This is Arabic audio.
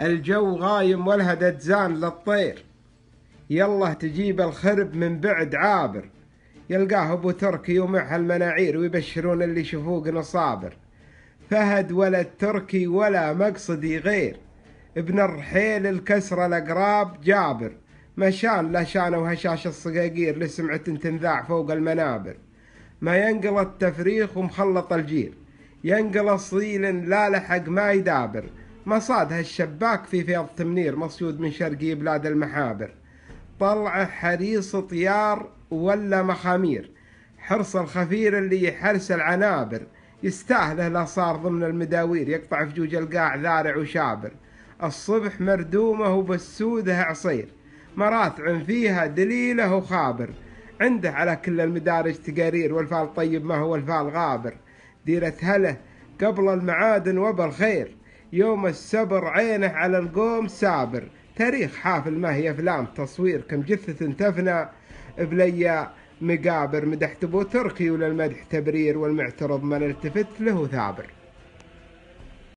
الجو غايم والهد زان للطير يلا تجيب الخرب من بعد عابر يلقاه ابو تركي ومعها المناعير ويبشرون اللي شفوقنا صابر فهد ولا تركي ولا مقصدي غير ابن الرحيل الكسرة الأقراب جابر مشان لشانة وهشاش الصقاقير لسمعة تنذاع فوق المنابر ما ينقل التفريخ ومخلط الجير ينقل صيل لا لحق ما يدابر مصادها الشباك في فيض تمنير مصيود من شرقي بلاد المحابر طلعه حريص طيار ولا مخامير حرص الخفير اللي يحرس العنابر يستاهله لا صار ضمن المداوير يقطع فجوج القاع ذارع وشابر الصبح مردومه وبسوده عصير مراتع فيها دليله وخابر عنده على كل المدارج تقارير والفال طيب ما هو الفال غابر ديرة هله قبل المعادن وبالخير يوم السبر عينه على القوم سابر تاريخ حافل ما هي أفلام تصوير كم جثة تفنى بليا مقابر مدحت تبو تركي وللمدح تبرير والمعترض من التفت له ثابر